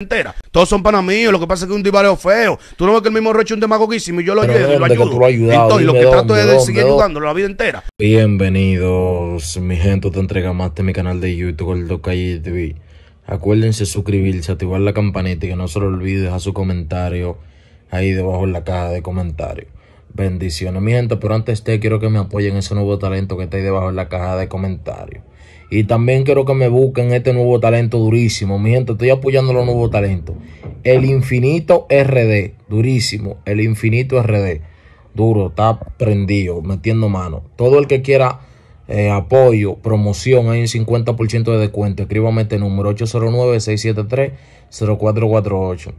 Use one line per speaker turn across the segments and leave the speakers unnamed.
entera. Todos son panamíos, Lo que pasa es que un divario feo. Tú no ves que el mismo recho es un demagoguísimo y yo lo ayudo. lo ayudo. lo que trato es de seguir ayudándolo la vida entera. Bienvenidos, mi gente. Te entrega más de mi canal de YouTube, el Calle TV. Acuérdense suscribirse, activar la campanita y que no se lo olvide dejar su comentario ahí debajo en la caja de comentarios. Bendiciones, mi gente. Pero antes de quiero que me apoyen ese nuevo talento que está ahí debajo en la caja de comentarios. Y también quiero que me busquen este nuevo talento durísimo. Mi gente, estoy apoyando los nuevos talentos. El Infinito RD, durísimo. El Infinito RD, duro, está prendido, metiendo mano. Todo el que quiera eh, apoyo, promoción, hay un 50% de descuento. Escríbame este número 809-673-0448.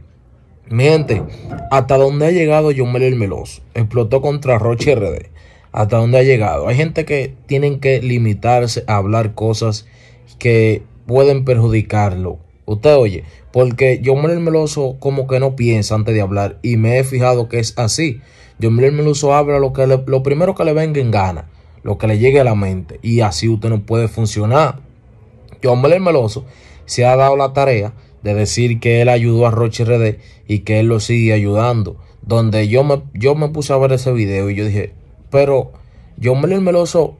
Mi gente, hasta dónde ha llegado John el Meloso. Explotó contra Roche RD hasta dónde ha llegado. Hay gente que tienen que limitarse a hablar cosas que pueden perjudicarlo. Usted oye, porque John el Meloso como que no piensa antes de hablar y me he fijado que es así. Yo, Miller Meloso habla lo, que lo primero que le venga en gana, lo que le llegue a la mente y así usted no puede funcionar. John el Meloso se ha dado la tarea de decir que él ayudó a Roche RD y que él lo sigue ayudando. Donde yo me, yo me puse a ver ese video y yo dije, pero John Merlin Meloso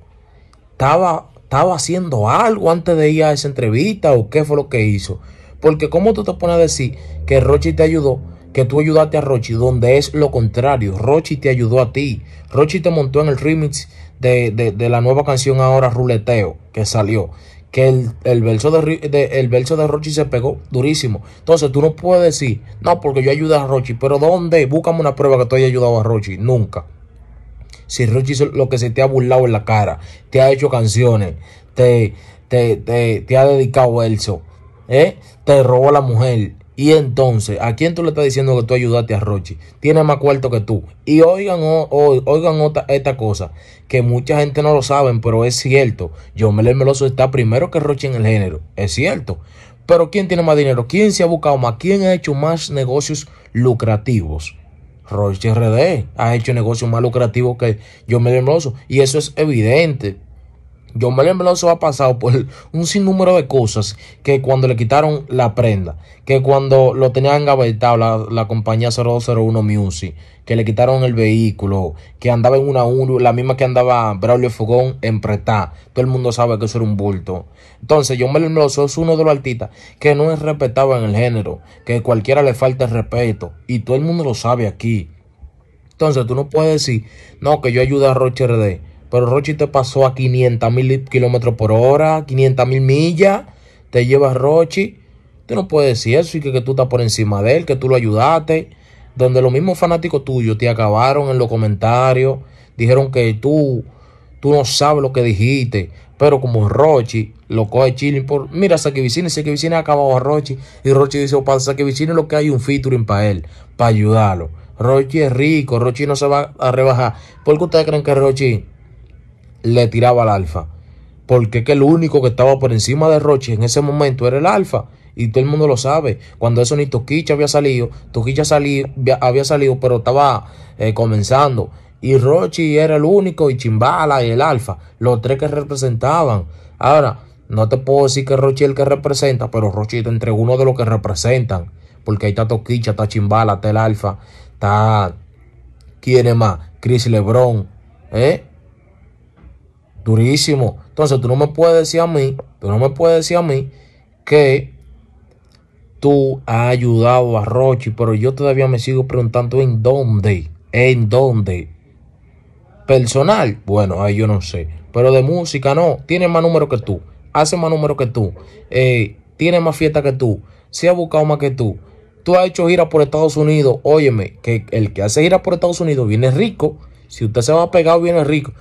estaba, estaba haciendo algo antes de ir a esa entrevista o qué fue lo que hizo. Porque cómo tú te pones a decir que Rochi te ayudó, que tú ayudaste a Rochi, donde es lo contrario. Rochi te ayudó a ti. Rochi te montó en el remix de, de, la nueva canción ahora Ruleteo que salió. Que el, verso de, de, el verso de Rochi se pegó durísimo. Entonces tú no puedes decir, no, porque yo ayudé a Rochi, pero ¿dónde? Búscame una prueba que tú hayas ayudado a Rochi. Nunca. Si Rochi es lo que se te ha burlado en la cara, te ha hecho canciones, te, te, te, te ha dedicado eso, ¿eh? te robó la mujer. Y entonces, ¿a quién tú le estás diciendo que tú ayudaste a Rochi? Tiene más cuarto que tú. Y oigan, o, oigan otra, esta cosa, que mucha gente no lo sabe, pero es cierto. Yo Meloso está primero que Rochi en el género. Es cierto. Pero ¿quién tiene más dinero? ¿Quién se ha buscado más? ¿Quién ha hecho más negocios lucrativos? Royce RD ha hecho negocios más lucrativos que yo me demoroso. Y eso es evidente. John Marion ha pasado por un sinnúmero de cosas que cuando le quitaron la prenda, que cuando lo tenían gavetado la, la compañía 0201 Music, que le quitaron el vehículo, que andaba en una uno la misma que andaba Braulio Fogón en Pretá. Todo el mundo sabe que eso era un bulto. Entonces, John Marion es uno de los artistas que no es respetado en el género, que cualquiera le falta respeto, y todo el mundo lo sabe aquí. Entonces, tú no puedes decir, no, que yo ayude a Roche RD pero Rochi te pasó a 500 mil kilómetros por hora, 500 mil millas, te lleva Rochi. Te no puedes decir eso y que, tú estás por encima de él, que tú lo ayudaste. Donde los mismos fanáticos tuyos te acabaron en los comentarios, dijeron que tú, tú no sabes lo que dijiste. Pero como Rochi lo coge Chile por. Mira, si Saquivicini ha acabado a Rochi. Y Rochi dice: pasa Para es lo que hay un featuring para él, para ayudarlo. Rochi es rico, Rochi no se va a rebajar. ¿Por qué ustedes creen que Rochi le tiraba al alfa. Porque que el único que estaba por encima de Rochi en ese momento era el alfa. Y todo el mundo lo sabe. Cuando eso ni Toquicha había salido, Toquicha había salido, pero estaba eh, comenzando. Y Rochi era el único, y Chimbala y el alfa, los tres que representaban. Ahora, no te puedo decir que Rochi es el que representa, pero Rochi está entre uno de los que representan. Porque ahí está Toquicha, está Chimbala, está el alfa, está. ¿Quién es más? Chris Lebron. ¿Eh? Durísimo. Entonces tú no me puedes decir a mí, tú no me puedes decir a mí que tú has ayudado a Rochi, pero yo todavía me sigo preguntando en dónde, en dónde. Personal, bueno, ahí yo no sé. Pero de música no, tiene más número que tú, hace más número que tú, eh, tiene más fiesta que tú, se ha buscado más que tú. Tú has hecho giras por Estados Unidos, óyeme, que el que hace giras por Estados Unidos viene rico. Si usted se va a pegar, viene rico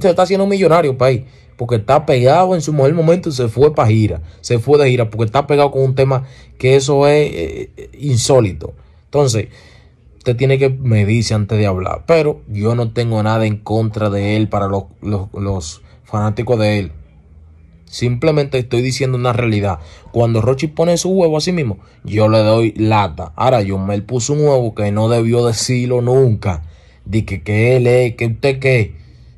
se está haciendo millonario, país, porque está pegado en su mejor momento y se fue para gira, se fue de gira, porque está pegado con un tema que eso es eh, insólito. Entonces, usted tiene que medirse antes de hablar, pero yo no tengo nada en contra de él para los, fanáticos de él. Simplemente estoy diciendo una realidad. Cuando Rochi pone su huevo a sí mismo, yo le doy lata. Ahora, yo me puso un huevo que no debió decirlo nunca. Dije que, él es, que usted qué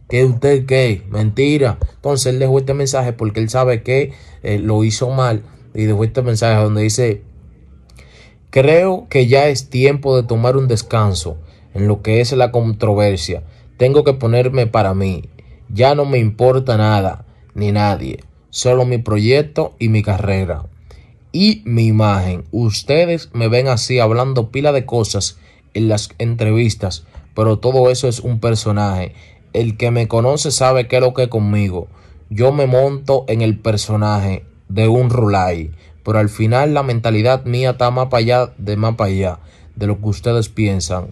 ¿Qué? usted qué, mentira. Entonces él dejó este mensaje porque él sabe que eh, lo hizo mal y dejó este mensaje donde dice, creo que ya es tiempo de tomar un descanso en lo que es la controversia. Tengo que ponerme para mí. Ya no me importa nada ni nadie, solo mi proyecto y mi carrera. Y mi imagen. Ustedes me ven así hablando pila de cosas en las entrevistas, pero todo eso es un personaje. El que me conoce sabe qué es lo que es conmigo. Yo me monto en el personaje de un rulai, pero al final la mentalidad mía está más para allá de más para allá de lo que ustedes piensan.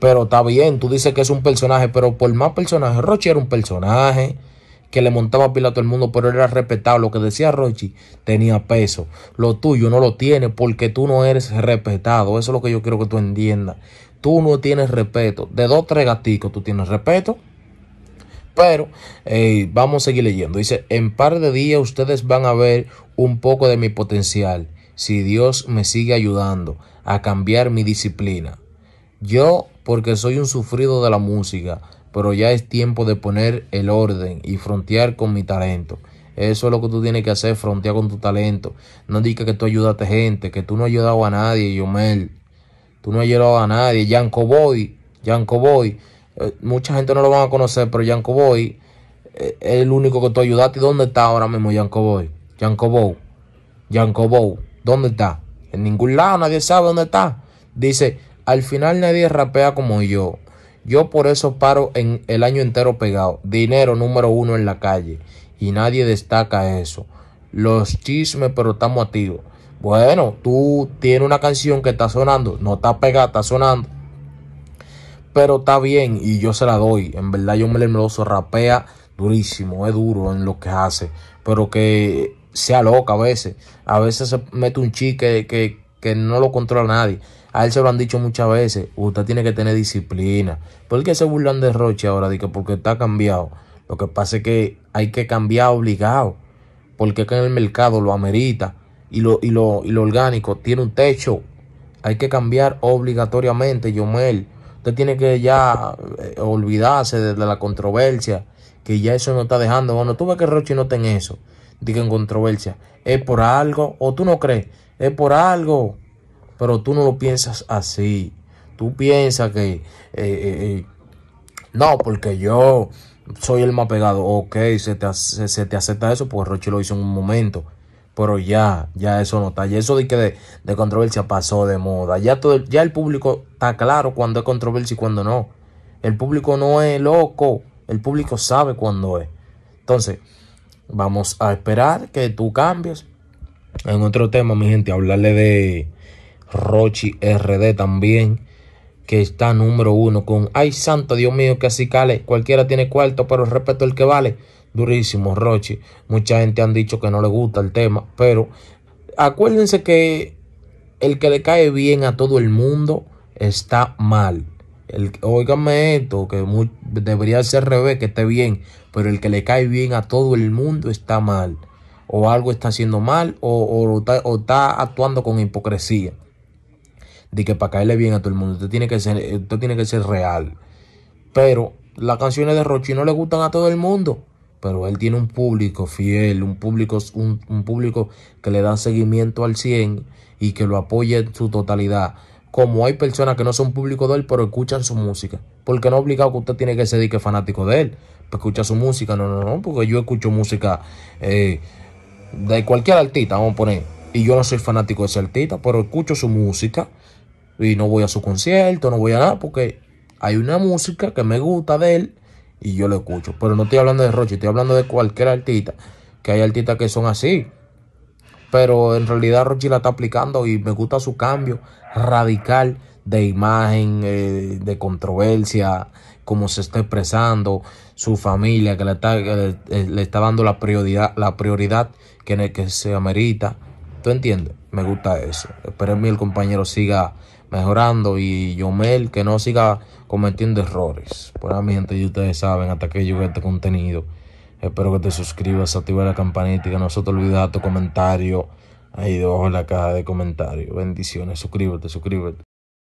Pero está bien, tú dices que es un personaje, pero por más personaje, Rochi era un personaje que le montaba pila a todo el mundo, pero era respetado. Lo que decía Rochi tenía peso. Lo tuyo no lo tiene porque tú no eres respetado. Eso es lo que yo quiero que tú entiendas. Tú no tienes respeto. De dos, tres gaticos tú tienes respeto. Pero eh, vamos a seguir leyendo. Dice, en par de días ustedes van a ver un poco de mi potencial si Dios me sigue ayudando a cambiar mi disciplina. Yo, porque soy un sufrido de la música, pero ya es tiempo de poner el orden y frontear con mi talento. Eso es lo que tú tienes que hacer, frontear con tu talento. No digas que tú ayudaste gente, que tú no has ayudado a nadie, Yomel. Tú no has ayudado a nadie. Yanko Boy, Yanko Boy. Eh, mucha gente no lo van a conocer, pero Yankoboy Boy eh, es el único que tú ayudaste. ¿Dónde está ahora mismo Yankoboy? Yankoboy. Yankoboy. ¿Dónde está? En ningún lado, nadie sabe dónde está. Dice, al final nadie rapea como yo. Yo por eso paro en el año entero pegado. Dinero número uno en la calle. Y nadie destaca eso. Los chismes, pero estamos activos. Bueno, tú tienes una canción que está sonando. No está pegada, está sonando pero está bien y yo se la doy. En verdad, Yomel me meloso rapea durísimo, es duro en lo que hace, pero que sea loca a veces. A veces se mete un chique que, que, no lo controla nadie. A él se lo han dicho muchas veces, usted tiene que tener disciplina. ¿Por qué se burlan de Roche ahora? porque está cambiado. Lo que pasa es que hay que cambiar obligado, porque que en el mercado lo amerita y lo, y lo, y lo orgánico tiene un techo. Hay que cambiar obligatoriamente, Yomel. Usted tiene que ya eh, olvidarse de, la controversia, que ya eso no está dejando. Bueno, tú ves que Rochi no en eso, en controversia, es por algo, o tú no crees, es por algo, pero tú no lo piensas así. Tú piensas que, eh, eh, no, porque yo soy el más pegado. Ok, se te, te acepta eso porque Rochi lo hizo en un momento pero ya, ya eso no está. Y eso de que de, controversia pasó de moda. Ya, todo, ya el público está claro cuando es controversia y cuando no. El público no es loco. El público sabe cuándo es. Entonces, vamos a esperar que tú cambies. En otro tema, mi gente, hablarle de Rochi RD también, que está número uno con, ay santo Dios mío, que así cale, cualquiera tiene cuarto, pero respeto el que vale durísimo, Rochi. Mucha gente han dicho que no le gusta el tema, pero acuérdense que el que le cae bien a todo el mundo está mal. El, esto, que debería ser revés, que esté bien, pero el que le cae bien a todo el mundo está mal. O algo está haciendo mal o, está, actuando con hipocresía. De que para caerle bien a todo el mundo, tiene que ser, usted tiene que ser real. Pero las canciones de Rochi no le gustan a todo el mundo pero él tiene un público fiel, un público, público que le da seguimiento al 100 y que lo apoya en su totalidad. Como hay personas que no son público de él, pero escuchan su música. Porque no es obligado que usted tiene que ser que fanático de él. Escucha su música, no, no, no, porque yo escucho música eh, de cualquier artista, vamos a poner. Y yo no soy fanático de ese artista, pero escucho su música. Y no voy a su concierto, no voy a nada, porque hay una música que me gusta de él y yo lo escucho. Pero no estoy hablando de Rochi, estoy hablando de cualquier artista, que hay artistas que son así. Pero en realidad Rochi la está aplicando y me gusta su cambio radical de imagen, eh, de controversia, cómo se está expresando, su familia, que le está, eh, le, está dando la prioridad, la prioridad que se amerita. ¿Tú entiendes? Me gusta eso. Espero que el compañero siga mejorando y Yomel que no siga cometiendo errores. Por ahí mi gente, y ustedes saben, hasta que vea este contenido. Espero que te suscribas, activa la campanita y que no se te olvide tu comentario ahí debajo en la caja de comentarios. Bendiciones, suscríbete, suscríbete.